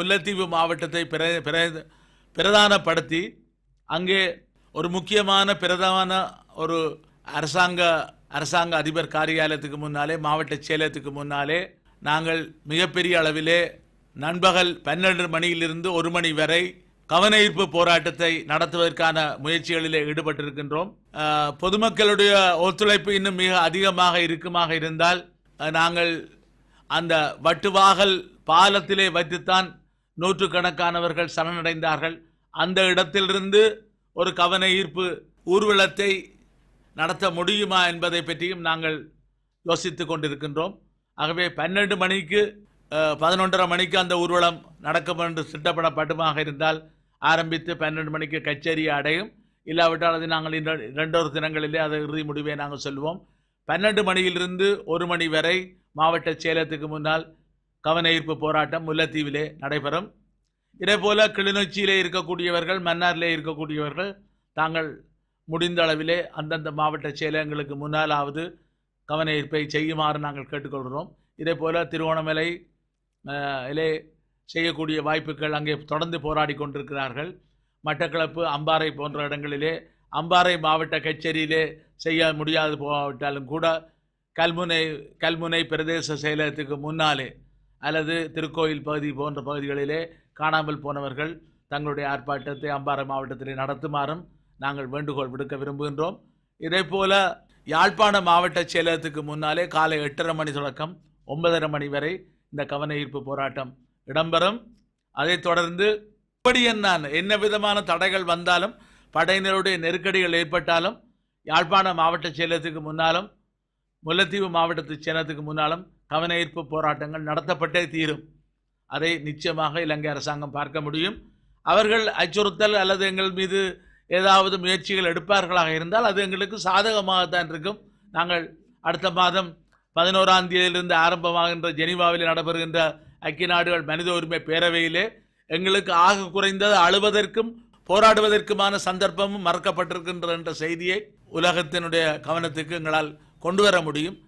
முல்லைத்தீவு மாவட்டத்தை பிரதானப்படுத்தி அங்கே ஒரு முக்கியமான பிரதான ஒரு அரசாங்க அரசாங்க அதிபர் காரியாலயத்துக்கு முன்னாலே மாவட்ட செயலகத்துக்கு முன்னாலே நாங்கள் மிகப்பெரிய அளவிலே நண்பகல் பன்னெண்டு மணியிலிருந்து ஒரு மணி வரை கவனஈர்ப்பு போராட்டத்தை நடத்துவதற்கான முயற்சிகளில் ஈடுபட்டிருக்கின்றோம் பொதுமக்களுடைய ஒத்துழைப்பு இன்னும் மிக அதிகமாக இருக்குமாக இருந்தால் நாங்கள் அந்த வட்டுவாகல் பாலத்திலே வைத்துத்தான் நூற்றுக்கணக்கானவர்கள் சரணடைந்தார்கள் அந்த இடத்திலிருந்து ஒரு கவன ஈர்ப்பு ஊர்வலத்தை நடத்த முடியுமா என்பதை பற்றியும் நாங்கள் யோசித்து கொண்டிருக்கின்றோம் ஆகவே பன்னெண்டு மணிக்கு பதினொன்றரை மணிக்கு அந்த ஊர்வலம் நடக்கும் என்று திட்டப்படப்பட்டுமாக இருந்தால் ஆரம்பித்து பன்னெண்டு மணிக்கு கச்சேரியை அடையும் இல்லாவிட்டால் அது நாங்கள் இரண்டொரு தினங்களிலே அதை இறுதி முடிவை நாங்கள் சொல்வோம் பன்னெண்டு மணியிலிருந்து ஒரு மணி வரை மாவட்ட செயலத்துக்கு முன்னால் கவன போராட்டம் முல்லைத்தீவிலே நடைபெறும் இதேபோல் கிளிநொச்சியிலே இருக்கக்கூடியவர்கள் மன்னாரிலே இருக்கக்கூடியவர்கள் தாங்கள் முடிந்த அளவிலே அந்தந்த மாவட்ட செயலகங்களுக்கு முன்னாலாவது கவன ஈர்ப்பை செய்யுமாறு நாங்கள் கேட்டுக்கொள்கிறோம் இதே போல் திருவோணமலை இலே செய்யக்கூடிய வாய்ப்புகள் அங்கே தொடர்ந்து போராடி கொண்டிருக்கிறார்கள் மட்டக்களப்பு அம்பாறை போன்ற இடங்களிலே அம்பாறை மாவட்ட கச்சேரியிலே செய்ய முடியாது போவிட்டாலும் கூட கல்முனை கல்முனை பிரதேச செயலகத்துக்கு முன்னாலே அல்லது திருக்கோயில் பகுதி போன்ற பகுதிகளிலே காணாமல் போனவர்கள் தங்களுடைய ஆர்ப்பாட்டத்தை அம்பாறை மாவட்டத்திலே நடத்துமாறும் நாங்கள் வேண்டுகோள் விடுக்க விரும்புகின்றோம் இதே போல யாழ்ப்பாண மாவட்ட செயலகத்துக்கு முன்னாலே காலை எட்டரை மணி தொடக்கம் ஒன்பதரை மணி வரை இந்த கவன ஈர்ப்பு போராட்டம் இடம்பெறும் அதைத் தொடர்ந்து எப்படி என்ன என்ன விதமான தடைகள் வந்தாலும் படையினருடைய நெருக்கடிகள் ஏற்பட்டாலும் யாழ்ப்பாண மாவட்ட செயலகத்துக்கு முன்னாலும் முல்லைத்தீவு மாவட்டத்து செயலகத்துக்கு முன்னாலும் கவன ஈர்ப்பு போராட்டங்கள் நடத்தப்பட்டே தீரும் அதை நிச்சயமாக இலங்கை அரசாங்கம் பார்க்க முடியும் அவர்கள் அச்சுறுத்தல் அல்லது எங்கள் மீது ஏதாவது முயற்சிகள் எடுப்பார்களாக இருந்தால் அது எங்களுக்கு சாதகமாகத்தான் இருக்கும் நாங்கள் அடுத்த மாதம் பதினோராம் தேதியிலிருந்து ஆரம்பமாகின்ற ஜெனிவாவில் நடைபெறுகின்ற ஐக்கிய நாடுகள் மனித உரிமை பேரவையிலே எங்களுக்கு ஆக குறைந்தது அழுவதற்கும் போராடுவதற்குமான சந்தர்ப்பமும் மறக்கப்பட்டிருக்கின்ற என்ற செய்தியை உலகத்தினுடைய கவனத்துக்கு எங்களால் கொண்டு வர முடியும்